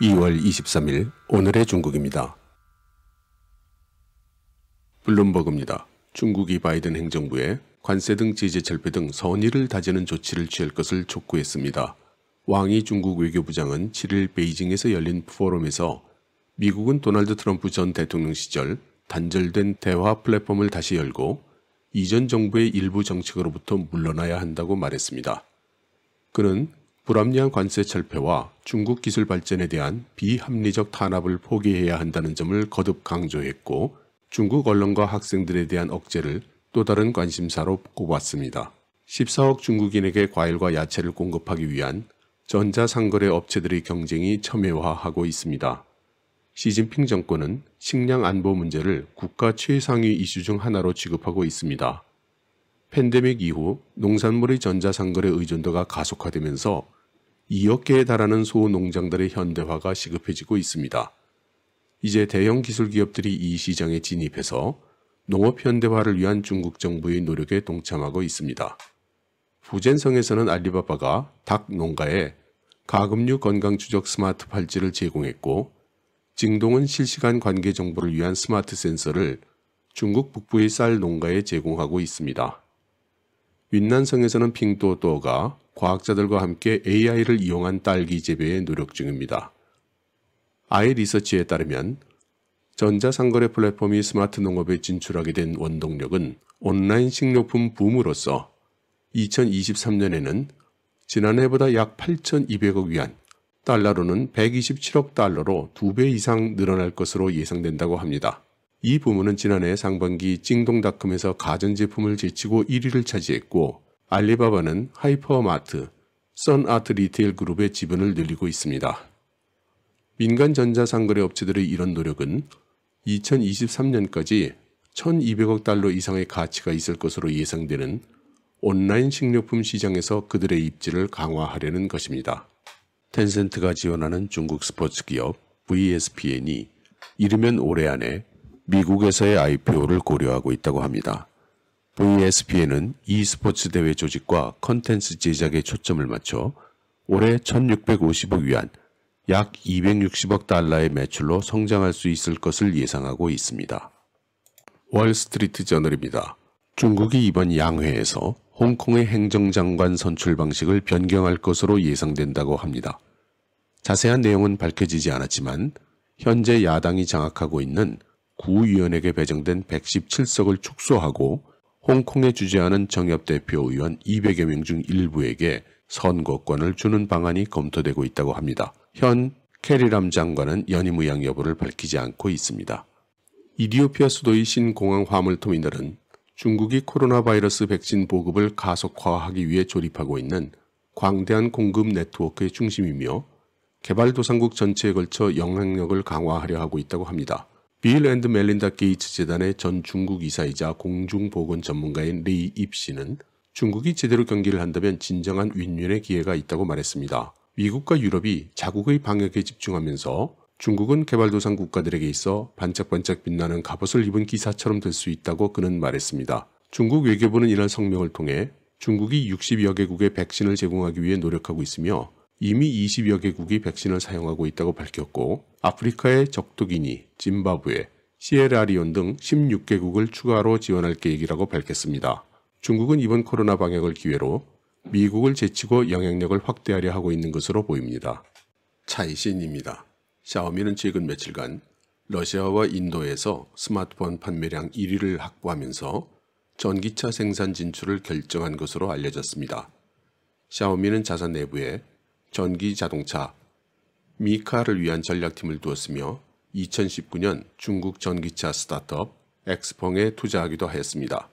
2월 23일 오늘의 중국입니다. 블룸버그입니다. 중국이 바이든 행정부에 관세 등 제재 철폐 등 선의를 다지는 조치를 취할 것을 촉구했습니다. 왕이 중국 외교부장은 7일 베이징에서 열린 포럼에서 미국은 도널드 트럼프 전 대통령 시절 단절된 대화 플랫폼을 다시 열고 이전 정부의 일부 정책으로부터 물러나야 한다고 말했습니다. 그는 불합리한 관세 철폐와 중국 기술 발전에 대한 비합리적 탄압을 포기해야 한다는 점을 거듭 강조했고 중국 언론과 학생들에 대한 억제를 또 다른 관심사로 꼽았습니다. 14억 중국인에게 과일과 야채를 공급하기 위한 전자상거래 업체들의 경쟁이 첨예화하고 있습니다. 시진핑 정권은 식량 안보 문제를 국가 최상위 이슈 중 하나로 취급하고 있습니다. 팬데믹 이후 농산물의 전자상거래 의존도가 가속화되면서 2억 개에 달하는 소 농장들의 현대화가 시급해지고 있습니다. 이제 대형 기술 기업들이 이 시장에 진입해서 농업 현대화를 위한 중국 정부의 노력에 동참하고 있습니다. 부젠성에서는 알리바바가 닭 농가에 가금류 건강 추적 스마트 팔찌를 제공했고 징동은 실시간 관계 정보를 위한 스마트 센서를 중국 북부의 쌀 농가에 제공하고 있습니다. 윈난성에서는 핑또또가 과학자들과 함께 AI를 이용한 딸기 재배에 노력 중입니다. 아이 리서치에 따르면 전자상거래 플랫폼이 스마트 농업에 진출하게 된 원동력은 온라인 식료품 붐으로서 2023년에는 지난해보다 약 8,200억 위안, 달러로는 127억 달러로 2배 이상 늘어날 것으로 예상된다고 합니다. 이 부문은 지난해 상반기 찡동닷컴에서 가전제품을 제치고 1위를 차지했고 알리바바는 하이퍼마트, 선아트 리테일 그룹의 지분을 늘리고 있습니다. 민간 전자상거래 업체들의 이런 노력은 2023년까지 1200억 달러 이상의 가치가 있을 것으로 예상되는 온라인 식료품 시장에서 그들의 입지를 강화하려는 것입니다. 텐센트가 지원하는 중국 스포츠 기업 VSPN이 이르면 올해 안에 미국에서의 IPO를 고려하고 있다고 합니다. VSP에는 e스포츠 대회 조직과 컨텐츠 제작에 초점을 맞춰 올해 1650억 위안, 약 260억 달러의 매출로 성장할 수 있을 것을 예상하고 있습니다. 월스트리트 저널입니다. 중국이 이번 양회에서 홍콩의 행정장관 선출 방식을 변경할 것으로 예상된다고 합니다. 자세한 내용은 밝혀지지 않았지만 현재 야당이 장악하고 있는 구의원에게 배정된 117석을 축소하고 홍콩에 주재하는 정협 대표 의원 200여 명 중 일부에게 선거권을 주는 방안이 검토되고 있다고 합니다. 현 캐리람 장관은 연임 의향 여부를 밝히지 않고 있습니다. 이디오피아 수도의 신공항 화물 터미널은 중국이 코로나 바이러스 백신 보급을 가속화하기 위해 조립하고 있는 광대한 공급 네트워크의 중심이며 개발도상국 전체에 걸쳐 영향력을 강화하려 하고 있다고 합니다. 빌 앤드 멜린다 게이츠 재단의 전 중국 이사이자 공중보건 전문가인 레이 입 씨는 중국이 제대로 경기를 한다면 진정한 윈윈의 기회가 있다고 말했습니다. 미국과 유럽이 자국의 방역에 집중하면서 중국은 개발도상 국가들에게 있어 반짝반짝 빛나는 갑옷을 입은 기사처럼 될 수 있다고 그는 말했습니다. 중국 외교부는 이날 성명을 통해 중국이 60여 개국에 백신을 제공하기 위해 노력하고 있으며 이미 20여 개국이 백신을 사용하고 있다고 밝혔고 아프리카의 적도기니, 짐바브웨, 시에라리온 등 16개국을 추가로 지원할 계획이라고 밝혔습니다. 중국은 이번 코로나 방역을 기회로 미국을 제치고 영향력을 확대하려 하고 있는 것으로 보입니다. 차이신입니다. 샤오미는 최근 며칠간 러시아와 인도에서 스마트폰 판매량 1위를 확보하면서 전기차 생산 진출을 결정한 것으로 알려졌습니다. 샤오미는 자사 내부에 전기 자동차, 미카를 위한 전략팀을 두었으며 2019년 중국 전기차 스타트업 엑스펑에 투자하기도 했습니다.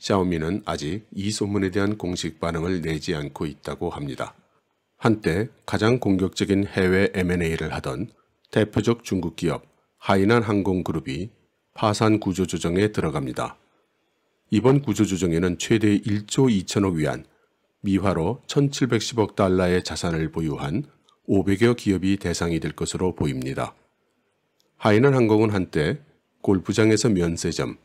샤오미는 아직 이 소문에 대한 공식 반응을 내지 않고 있다고 합니다. 한때 가장 공격적인 해외 M&A를 하던 대표적 중국 기업 하이난 항공그룹이 파산 구조조정에 들어갑니다. 이번 구조조정에는 최대 1조 2천억 위안 미화로 1710억 달러의 자산을 보유한 500여 기업이 대상이 될 것으로 보입니다. 하이난 항공은 한때 골프장에서 면세점,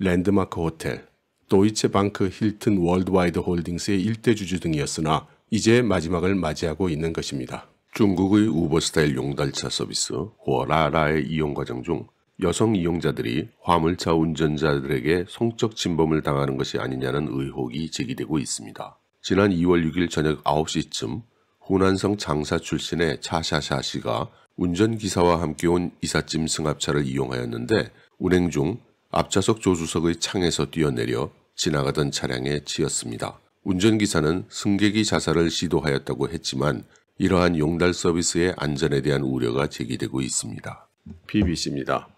랜드마크 호텔, 도이체방크 힐튼 월드와이드 홀딩스의 일대 주주 등이었으나 이제 마지막을 맞이하고 있는 것입니다. 중국의 우버스타일 용달차 서비스 호라라의 이용 과정 중 여성 이용자들이 화물차 운전자들에게 성적 침범을 당하는 것이 아니냐는 의혹이 제기되고 있습니다. 지난 2월 6일 저녁 9시쯤 호난성 장사 출신의 차샤샤 씨가 운전기사와 함께 온 이삿짐 승합차를 이용하였는데 운행 중 앞좌석 조수석의 창에서 뛰어내려 지나가던 차량에 치였습니다. 운전기사는 승객이 자살을 시도하였다고 했지만 이러한 용달 서비스의 안전에 대한 우려가 제기되고 있습니다. BBC입니다.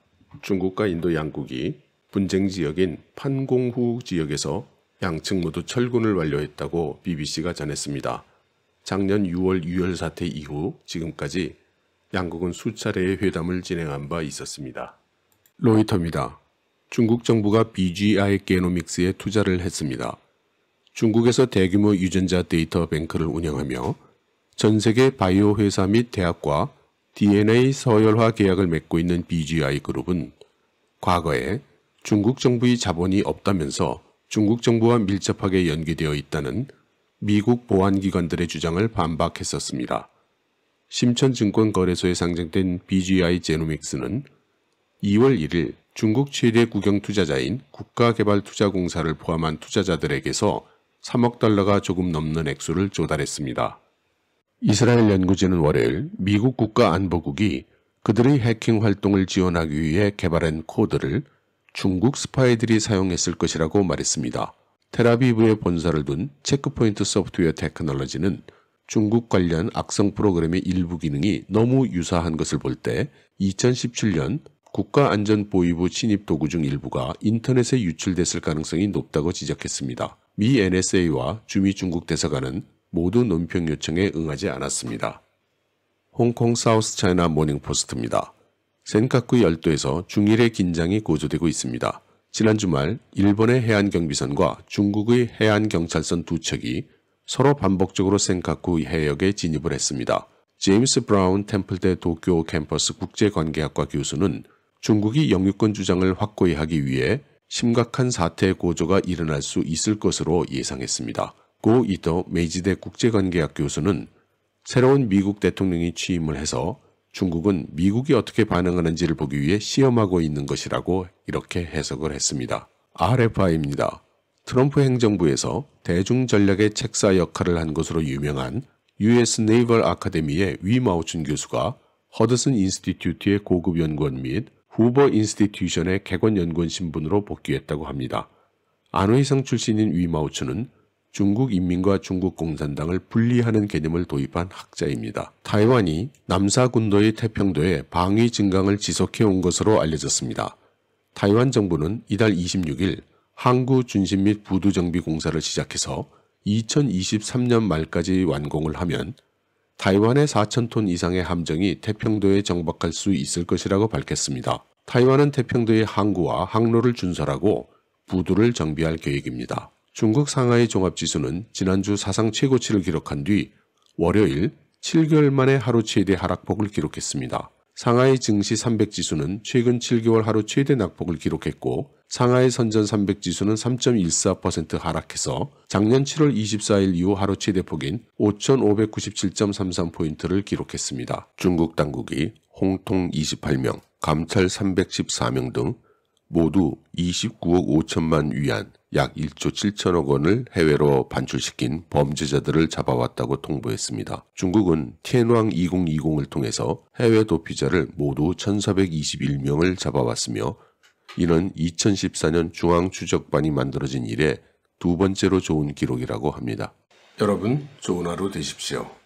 중국과 인도 양국이 분쟁 지역인 판공후 지역에서 양측 모두 철군을 완료했다고 BBC가 전했습니다. 작년 6월 유혈 사태 이후 지금까지 양국은 수차례의 회담을 진행한 바 있었습니다. 로이터입니다. 중국 정부가 BGI 게노믹스에 투자를 했습니다. 중국에서 대규모 유전자 데이터 뱅크를 운영하며 전 세계 바이오 회사 및 대학과 DNA 서열화 계약을 맺고 있는 BGI 그룹은 과거에 중국 정부의 자본이 없다면서 중국 정부와 밀접하게 연계되어 있다는 미국 보안기관들의 주장을 반박했었습니다. 심천증권거래소에 상장된 BGI 제노믹스는 2월 1일 중국 최대 국영 투자자인 국가개발투자공사를 포함한 투자자들에게서 3억 달러가 조금 넘는 액수를 조달했습니다. 이스라엘 연구진은 월요일 미국 국가안보국이 그들의 해킹 활동을 지원하기 위해 개발한 코드를 중국 스파이들이 사용했을 것이라고 말했습니다. 테라비브에 본사를 둔 체크포인트 소프트웨어 테크놀로지는 중국 관련 악성 프로그램의 일부 기능이 너무 유사한 것을 볼 때 2017년 국가안전보위부 침입 도구 중 일부가 인터넷에 유출됐을 가능성이 높다고 지적했습니다. 미 NSA와 주미 중국 대사관은 모두 논평 요청에 응하지 않았습니다. 홍콩 사우스 차이나 모닝포스트입니다. 센카쿠 열도에서 중일의 긴장이 고조되고 있습니다. 지난 주말 일본의 해안경비선과 중국의 해안경찰선 두 척이 서로 반복적으로 센카쿠 해역에 진입을 했습니다. 제임스 브라운 템플대 도쿄 캠퍼스 국제관계학과 교수는 중국이 영유권 주장을 확고히 하기 위해 심각한 사태 의 고조가 일어날 수 있을 것으로 예상했습니다. 고 이더 메이지대 국제관계학 교수는 새로운 미국 대통령이 취임을 해서 중국은 미국이 어떻게 반응하는지를 보기 위해 시험하고 있는 것이라고 이렇게 해석을 했습니다. RFI입니다. 트럼프 행정부에서 대중 전략의 책사 역할을 한 것으로 유명한 US 네이벌 아카데미의 위마우춘 교수가 허드슨 인스티튜트의 고급 연구원 및 후버 인스티튜션의 객원 연구원 신분으로 복귀했다고 합니다. 안회상 출신인 위마우춘은 중국 인민과 중국 공산당을 분리하는 개념을 도입한 학자입니다. 타이완이 남사군도의 태평도에 방위 증강을 지속해온 것으로 알려졌습니다. 타이완 정부는 이달 26일 항구 준신 및 부두 정비 공사를 시작해서 2023년 말까지 완공을 하면 타이완의 4천톤 이상의 함정이 태평도에 정박할 수 있을 것이라고 밝혔습니다. 타이완은 태평도의 항구와 항로를 준설하고 부두를 정비할 계획입니다. 중국 상하이 종합지수는 지난주 사상 최고치를 기록한 뒤 월요일 7개월 만에 하루 최대 하락폭을 기록했습니다. 상하이 증시 300 지수는 최근 7개월 하루 최대 낙폭을 기록했고 상하이 선전 300 지수는 3.14% 하락해서 작년 7월 24일 이후 하루 최대 폭인 5,597.33포인트를 기록했습니다. 중국 당국이 홍통 28명, 감찰 314명 등 모두 29억 5천만 위안 약 1조 7천억 원을 해외로 반출시킨 범죄자들을 잡아왔다고 통보했습니다. 중국은 티왕 2020을 통해서 해외 도피자를 모두 1421명을 잡아왔으며 이는 2014년 중앙추적반이 만들어진 이래 두 번째로 좋은 기록이라고 합니다. 여러분 좋은 하루 되십시오.